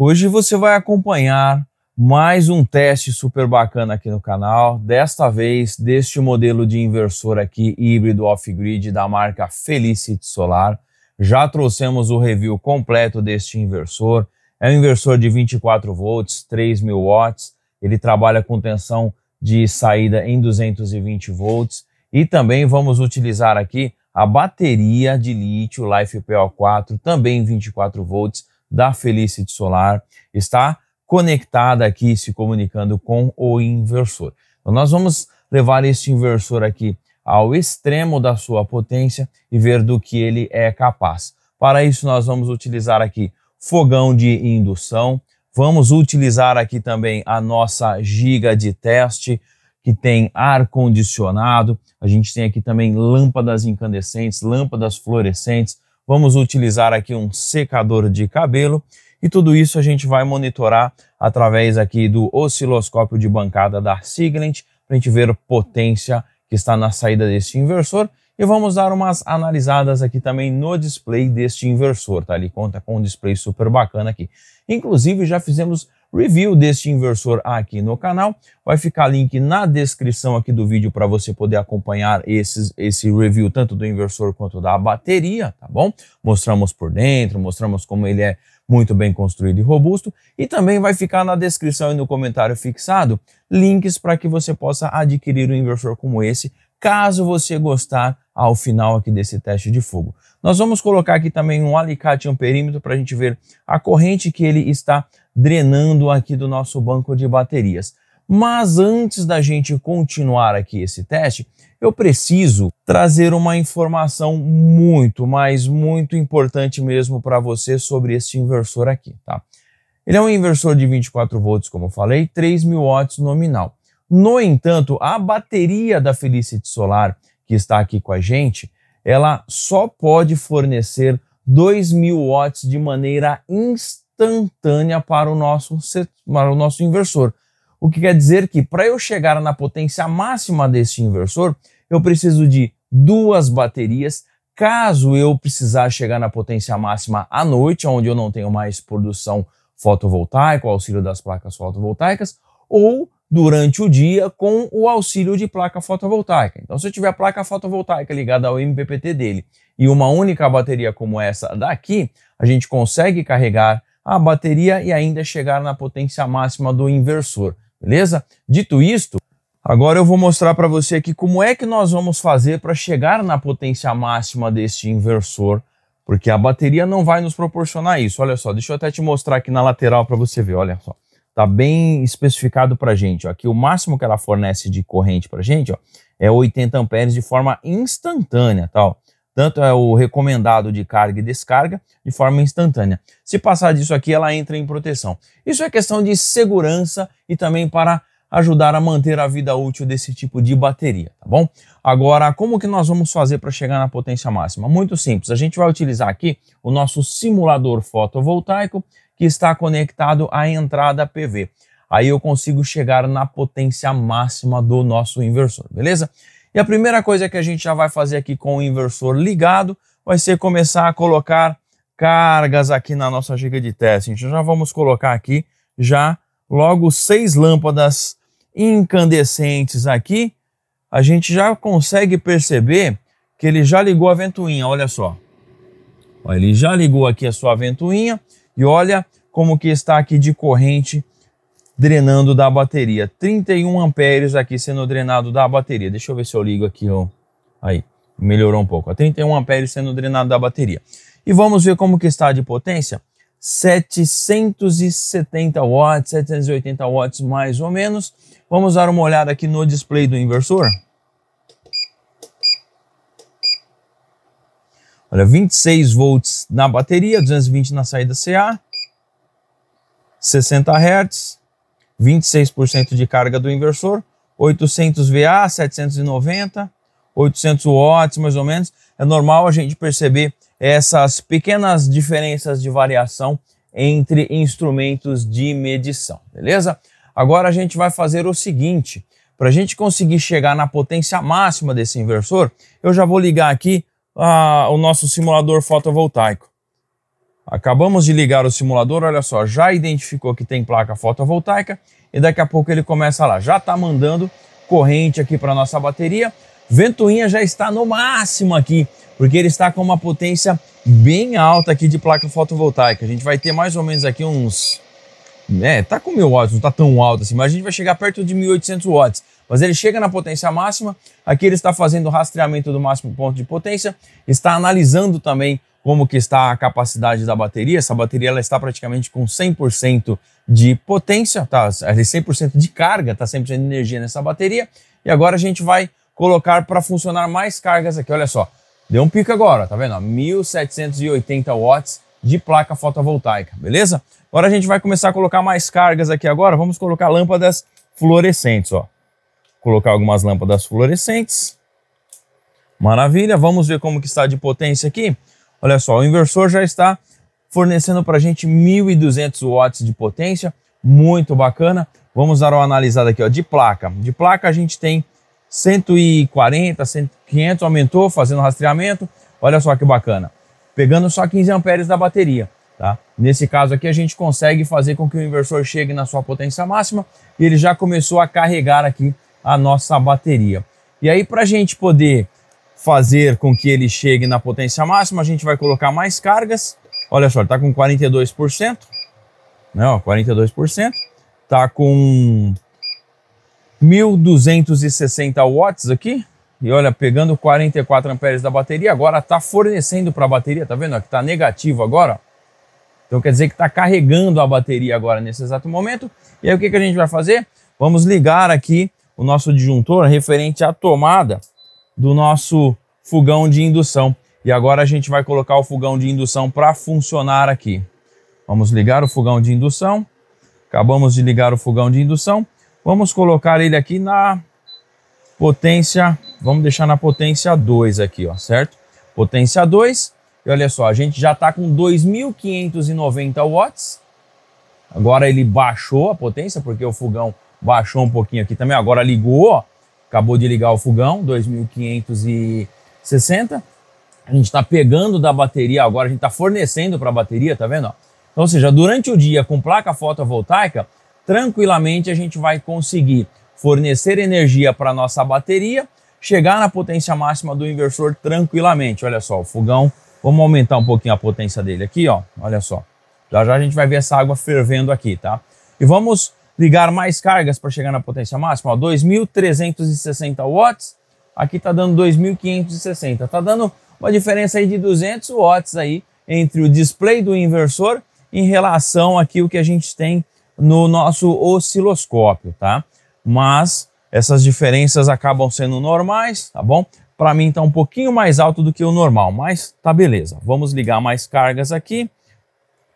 Hoje você vai acompanhar mais um teste super bacana aqui no canal, desta vez deste modelo de inversor aqui híbrido off-grid da marca Felicity Solar. Já trouxemos o review completo deste inversor. É um inversor de 24 volts, 3000 watts. Ele trabalha com tensão de saída em 220 volts e também vamos utilizar aqui a bateria de lítio Life PO4, também 24 volts, da Felicity Solar está conectada aqui, se comunicando com o inversor. Então, nós vamos levar esse inversor aqui ao extremo da sua potência e ver do que ele é capaz. Para isso, nós vamos utilizar aqui fogão de indução, vamos utilizar aqui também a nossa giga de teste, que tem ar-condicionado, a gente tem aqui também lâmpadas incandescentes, lâmpadas fluorescentes, vamos utilizar aqui um secador de cabelo e tudo isso a gente vai monitorar através aqui do osciloscópio de bancada da Siglent para a gente ver a potência que está na saída deste inversor e vamos dar umas analisadas aqui também no display deste inversor, tá? Ele conta com um display super bacana aqui. Inclusive já fizemos review deste inversor aqui no canal. Vai ficar link na descrição aqui do vídeo para você poder acompanhar esses, esse review tanto do inversor quanto da bateria, tá bom? Mostramos por dentro, mostramos como ele é muito bem construído e robusto. E também vai ficar na descrição e no comentário fixado links para que você possa adquirir um inversor como esse, caso você gostar ao final aqui desse teste de fogo. Nós vamos colocar aqui também um alicate amperímetro um perímetro para a gente ver a corrente que ele está drenando aqui do nosso banco de baterias. Mas antes da gente continuar aqui esse teste, eu preciso trazer uma informação muito, mas muito importante mesmo para você sobre este inversor aqui, tá? Ele é um inversor de 24 volts, como eu falei, 3.000 watts nominal. No entanto, a bateria da Felicity Solar, que está aqui com a gente, ela só pode fornecer 2.000 watts de maneira instantânea instantânea para o nosso, para o nosso inversor. O que quer dizer que para eu chegar na potência máxima desse inversor, eu preciso de duas baterias. Caso eu precisar chegar na potência máxima à noite, onde eu não tenho mais produção fotovoltaica, o auxílio das placas fotovoltaicas, ou durante o dia com o auxílio de placa fotovoltaica. Então, se eu tiver a placa fotovoltaica ligada ao MPPT dele e uma única bateria como essa daqui, a gente consegue carregar a bateria e ainda chegar na potência máxima do inversor, beleza? Dito isto, agora eu vou mostrar para você aqui como é que nós vamos fazer para chegar na potência máxima deste inversor, porque a bateria não vai nos proporcionar isso. Olha só, deixa eu até te mostrar aqui na lateral para você ver, olha só. Tá bem especificado para gente, ó. Aqui o máximo que ela fornece de corrente para gente, ó, é 80 amperes de forma instantânea, tal. Tá, tanto é o recomendado de carga e descarga, de forma instantânea. Se passar disso aqui, ela entra em proteção. Isso é questão de segurança e também para ajudar a manter a vida útil desse tipo de bateria, tá bom? Agora, como que nós vamos fazer para chegar na potência máxima? Muito simples, a gente vai utilizar aqui o nosso simulador fotovoltaico que está conectado à entrada PV. Aí eu consigo chegar na potência máxima do nosso inversor, beleza? E a primeira coisa que a gente já vai fazer aqui com o inversor ligado vai ser começar a colocar cargas aqui na nossa giga de teste. Então já vamos colocar aqui já logo seis lâmpadas incandescentes aqui. A gente já consegue perceber que ele já ligou a ventoinha, olha só. Ele já ligou aqui a sua ventoinha e olha como que está aqui de corrente drenando da bateria. 31 amperes aqui sendo drenado da bateria. Deixa eu ver se eu ligo aqui. Ó. Aí, melhorou um pouco. Ó. 31 amperes sendo drenado da bateria. E vamos ver como que está de potência. 770 watts, 780 watts mais ou menos. Vamos dar uma olhada aqui no display do inversor. Olha, 26 volts na bateria, 220 na saída CA, 60 Hz, 26% de carga do inversor, 800 VA, 790, 800 watts mais ou menos. É normal a gente perceber essas pequenas diferenças de variação entre instrumentos de medição, beleza? Agora a gente vai fazer o seguinte, para a gente conseguir chegar na potência máxima desse inversor, eu já vou ligar aqui ah, o nosso simulador fotovoltaico. Acabamos de ligar o simulador, olha só, já identificou que tem placa fotovoltaica e daqui a pouco ele começa lá, já está mandando corrente aqui para nossa bateria. Ventoinha já está no máximo aqui, porque ele está com uma potência bem alta aqui de placa fotovoltaica. A gente vai ter mais ou menos aqui uns... É, tá com mil watts, não está tão alto assim, mas a gente vai chegar perto de 1800 watts. Mas ele chega na potência máxima, aqui ele está fazendo o rastreamento do máximo ponto de potência, está analisando também como que está a capacidade da bateria. Essa bateria ela está praticamente com 100% de potência, tá? 100% é de carga, tá 100% de energia nessa bateria. E agora a gente vai colocar para funcionar mais cargas aqui, olha só. Deu um pico agora, tá vendo? 1780 watts de placa fotovoltaica, beleza? Agora a gente vai começar a colocar mais cargas aqui agora. Vamos colocar lâmpadas fluorescentes, ó. Colocar algumas lâmpadas fluorescentes. Maravilha, vamos ver como que está de potência aqui. Olha só, o inversor já está fornecendo para a gente 1.200 watts de potência, muito bacana. Vamos dar uma analisada aqui ó, de placa. De placa a gente tem 140, 500, aumentou fazendo rastreamento. Olha só que bacana, pegando só 15 amperes da bateria. Tá? Nesse caso aqui a gente consegue fazer com que o inversor chegue na sua potência máxima e ele já começou a carregar aqui a nossa bateria. E aí para a gente poder fazer com que ele chegue na potência máxima, a gente vai colocar mais cargas. Olha só, ele está com 42%, né, ó, 42%, está com 1.260 watts aqui, e olha, pegando 44 amperes da bateria, agora está fornecendo para a bateria, tá vendo? Ó, que está negativo agora. Então quer dizer que está carregando a bateria agora nesse exato momento. E aí o que, que a gente vai fazer? Vamos ligar aqui o nosso disjuntor referente à tomada do nosso fogão de indução. E agora a gente vai colocar o fogão de indução para funcionar aqui. Vamos ligar o fogão de indução. Acabamos de ligar o fogão de indução. Vamos colocar ele aqui na potência, vamos deixar na potência 2 aqui, ó, certo? Potência 2. E olha só, a gente já está com 2.590 watts. Agora ele baixou a potência, porque o fogão baixou um pouquinho aqui também. Agora ligou, ó, acabou de ligar o fogão, 2560. A gente está pegando da bateria agora, a gente está fornecendo para a bateria, tá vendo? Então, ou seja, durante o dia com placa fotovoltaica, tranquilamente a gente vai conseguir fornecer energia para nossa bateria, chegar na potência máxima do inversor tranquilamente. Olha só, o fogão, vamos aumentar um pouquinho a potência dele aqui, ó. Olha só. Já já a gente vai ver essa água fervendo aqui, tá? E vamos ligar mais cargas para chegar na potência máxima, 2.360 watts, aqui está dando 2.560, está dando uma diferença aí de 200 watts aí entre o display do inversor em relação aqui o que a gente tem no nosso osciloscópio, tá? Mas essas diferenças acabam sendo normais, tá bom? Para mim está um pouquinho mais alto do que o normal, mas tá beleza. Vamos ligar mais cargas aqui,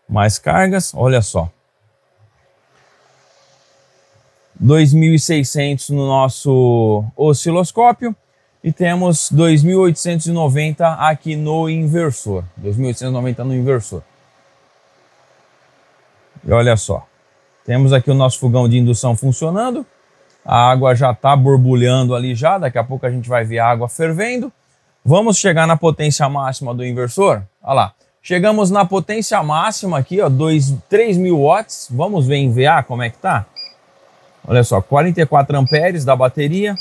mais cargas, olha só, 2600 no nosso osciloscópio e temos 2890 aqui no inversor, 2890 no inversor. E olha só, temos aqui o nosso fogão de indução funcionando, a água já está borbulhando ali já, daqui a pouco a gente vai ver a água fervendo. Vamos chegar na potência máxima do inversor? Olha lá, chegamos na potência máxima aqui, ó, 3.000 watts, vamos ver em VA como é que tá? Olha só, 44 amperes da bateria.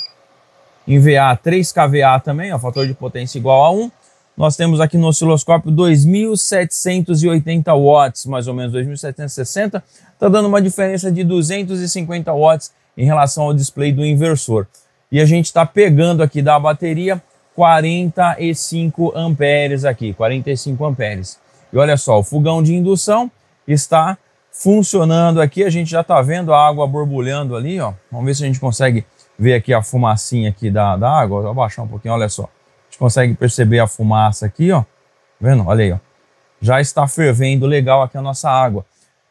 Em VA 3 kVA também, ó, fator de potência igual a 1. Nós temos aqui no osciloscópio 2.780 watts, mais ou menos 2.760. Está dando uma diferença de 250 watts em relação ao display do inversor. E a gente está pegando aqui da bateria 45 amperes aqui, 45 amperes. E olha só, o fogão de indução está funcionando aqui. A gente já está vendo a água borbulhando ali, ó. Vamos ver se a gente consegue ver aqui a fumacinha aqui da, da água. Vou abaixar um pouquinho, olha só. A gente consegue perceber a fumaça aqui, ó. Tá vendo? Olha aí, ó. Já está fervendo legal aqui a nossa água.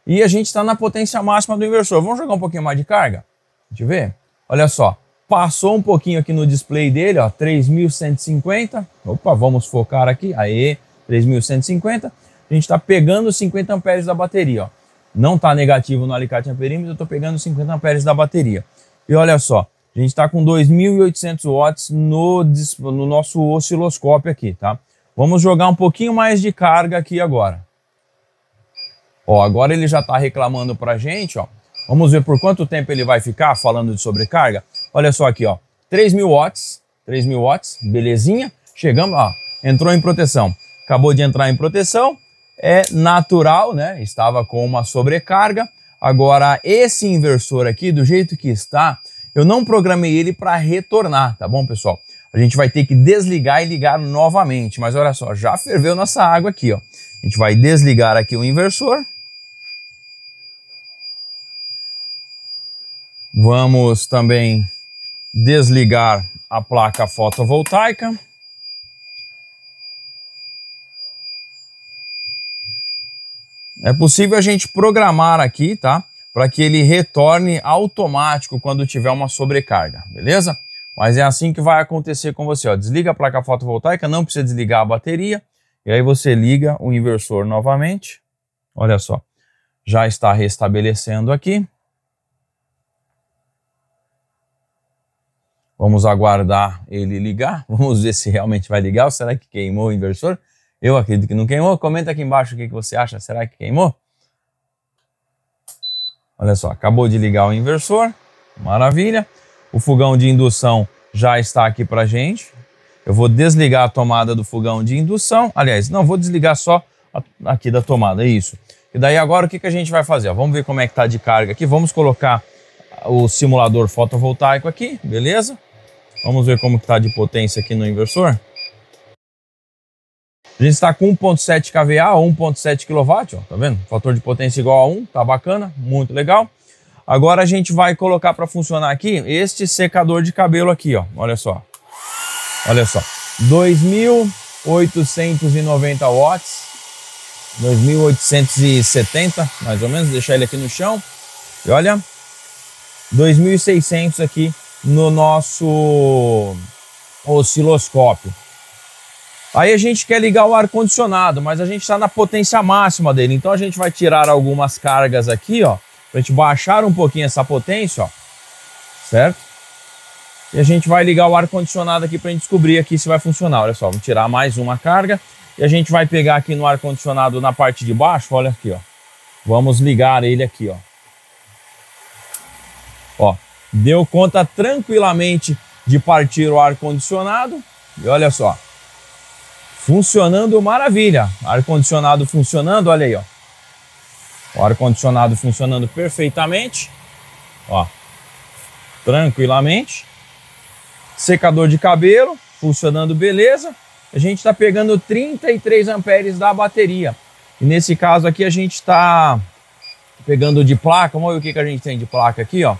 E a gente está na potência máxima do inversor. Vamos jogar um pouquinho mais de carga? A gente vê? Olha só. Passou um pouquinho aqui no display dele, ó. 3.150. Opa, vamos focar aqui. Aê, 3.150. A gente está pegando 50 amperes da bateria, ó não está negativo no alicate amperímetro, eu estou pegando 50 amperes da bateria. E olha só, a gente está com 2.800 watts no, no nosso osciloscópio aqui, tá? Vamos jogar um pouquinho mais de carga aqui agora. Ó, agora ele já está reclamando para a gente, ó. Vamos ver por quanto tempo ele vai ficar falando de sobrecarga. Olha só aqui, ó, 3.000 watts, 3.000 watts, belezinha. Chegamos, ó, entrou em proteção. Acabou de entrar em proteção, é natural, né? Estava com uma sobrecarga. Agora, esse inversor aqui, do jeito que está, eu não programei ele para retornar, tá bom, pessoal? A gente vai ter que desligar e ligar novamente. Mas olha só, já ferveu nossa água aqui, ó. A gente vai desligar aqui o inversor. Vamos também desligar a placa fotovoltaica. É possível a gente programar aqui, tá? Para que ele retorne automático quando tiver uma sobrecarga, beleza? Mas é assim que vai acontecer com você, ó. Desliga a placa fotovoltaica, não precisa desligar a bateria. E aí você liga o inversor novamente. Olha só, já está restabelecendo aqui. Vamos aguardar ele ligar. Vamos ver se realmente vai ligar ou será que queimou o inversor. Eu acredito que não queimou. Comenta aqui embaixo o que, que você acha. Será que queimou? Olha só, acabou de ligar o inversor. Maravilha. O fogão de indução já está aqui para gente. Eu vou desligar a tomada do fogão de indução. Aliás, não, vou desligar só aqui da tomada, é isso. E daí agora o que, que a gente vai fazer? vamos ver como é que está de carga aqui. Vamos colocar o simulador fotovoltaico aqui, beleza? Vamos ver como está de potência aqui no inversor. A gente está com 1.7 kVA, 1.7 kW, ó, tá vendo? Fator de potência igual a 1, tá bacana, muito legal. Agora a gente vai colocar para funcionar aqui este secador de cabelo aqui, ó. Olha só. Olha só. 2890 watts. 2870, mais ou menos, deixar ele aqui no chão. E olha, 2600 aqui no nosso osciloscópio. Aí a gente quer ligar o ar-condicionado, mas a gente está na potência máxima dele. Então a gente vai tirar algumas cargas aqui, ó. Pra gente baixar um pouquinho essa potência, ó. Certo? E a gente vai ligar o ar-condicionado aqui pra gente descobrir aqui se vai funcionar. Olha só, vamos tirar mais uma carga. E a gente vai pegar aqui no ar-condicionado na parte de baixo, olha aqui, ó. Vamos ligar ele aqui, ó. Ó, deu conta tranquilamente de partir o ar-condicionado. E olha só, Funcionando maravilha. Ar-condicionado funcionando, olha aí, ó. O ar-condicionado funcionando perfeitamente. Ó. Tranquilamente. Secador de cabelo funcionando beleza. A gente está pegando 33 amperes da bateria. E nesse caso aqui a gente está pegando de placa. Vamos ver o que, que a gente tem de placa aqui, ó.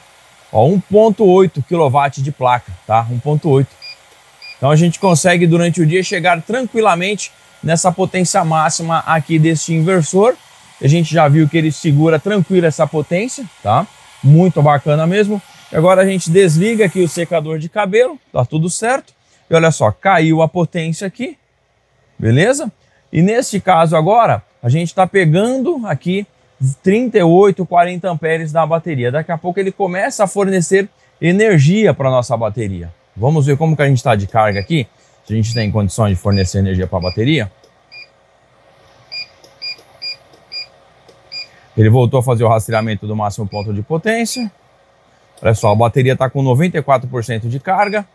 Ó, 1.8 kW de placa, tá? 1.8 então a gente consegue durante o dia chegar tranquilamente nessa potência máxima aqui deste inversor. A gente já viu que ele segura tranquilo essa potência, tá? Muito bacana mesmo. Agora a gente desliga aqui o secador de cabelo, tá tudo certo. E olha só, caiu a potência aqui, beleza? E neste caso agora, a gente está pegando aqui 38, 40 amperes da bateria. Daqui a pouco ele começa a fornecer energia para nossa bateria. Vamos ver como que a gente está de carga aqui, se a gente tem condições de fornecer energia para a bateria. Ele voltou a fazer o rastreamento do máximo ponto de potência. Olha só, a bateria está com 94% de carga.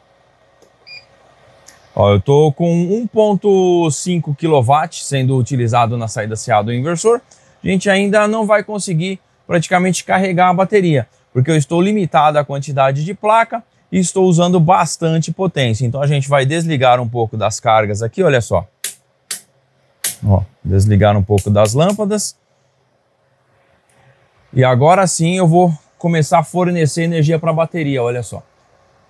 Ó, eu estou com 1.5 kW sendo utilizado na saída CA do inversor. A gente ainda não vai conseguir praticamente carregar a bateria, porque eu estou limitado à quantidade de placa e estou usando bastante potência. Então a gente vai desligar um pouco das cargas aqui, olha só. Ó, desligar um pouco das lâmpadas. E agora sim eu vou começar a fornecer energia para a bateria, olha só.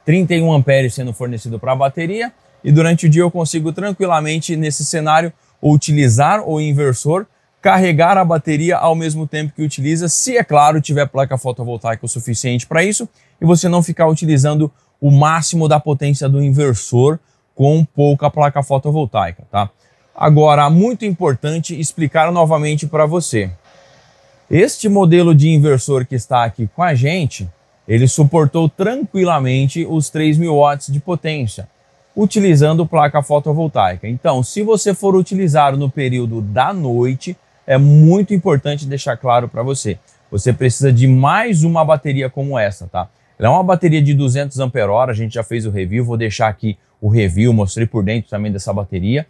31 amperes sendo fornecido para a bateria e durante o dia eu consigo tranquilamente nesse cenário utilizar o inversor, carregar a bateria ao mesmo tempo que utiliza, se é claro tiver placa fotovoltaica o suficiente para isso e você não ficar utilizando o máximo da potência do inversor com pouca placa fotovoltaica, tá? Agora, muito importante explicar novamente para você. Este modelo de inversor que está aqui com a gente, ele suportou tranquilamente os 3.000 watts de potência, utilizando placa fotovoltaica. Então, se você for utilizar no período da noite, é muito importante deixar claro para você. Você precisa de mais uma bateria como essa, tá? Ela é uma bateria de 200 Ah, a gente já fez o review, vou deixar aqui o review, mostrei por dentro também dessa bateria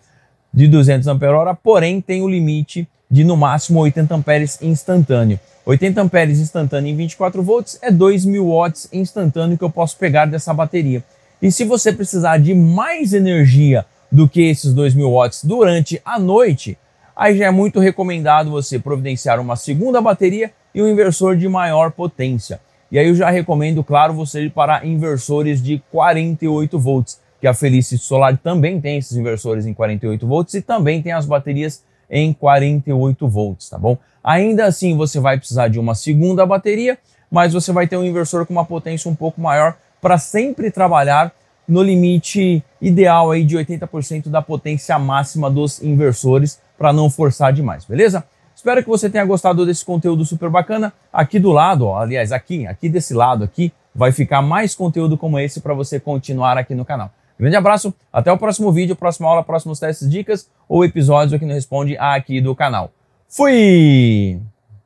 de 200 Ah, porém tem o limite de no máximo 80 amperes instantâneo. 80 amperes instantâneo em 24 volts é 2000 watts instantâneo que eu posso pegar dessa bateria. E se você precisar de mais energia do que esses 2000 watts durante a noite, aí já é muito recomendado você providenciar uma segunda bateria e um inversor de maior potência. E aí eu já recomendo, claro, você ir para inversores de 48 volts, que a Felicity Solar também tem esses inversores em 48 volts e também tem as baterias em 48 volts, tá bom? Ainda assim, você vai precisar de uma segunda bateria, mas você vai ter um inversor com uma potência um pouco maior para sempre trabalhar no limite ideal aí de 80% da potência máxima dos inversores para não forçar demais, beleza? Espero que você tenha gostado desse conteúdo super bacana. Aqui do lado, ó, aliás, aqui, aqui desse lado aqui, vai ficar mais conteúdo como esse para você continuar aqui no canal. Grande abraço, até o próximo vídeo, próxima aula, próximos testes, dicas ou episódios aqui no Responde aqui do canal. Fui!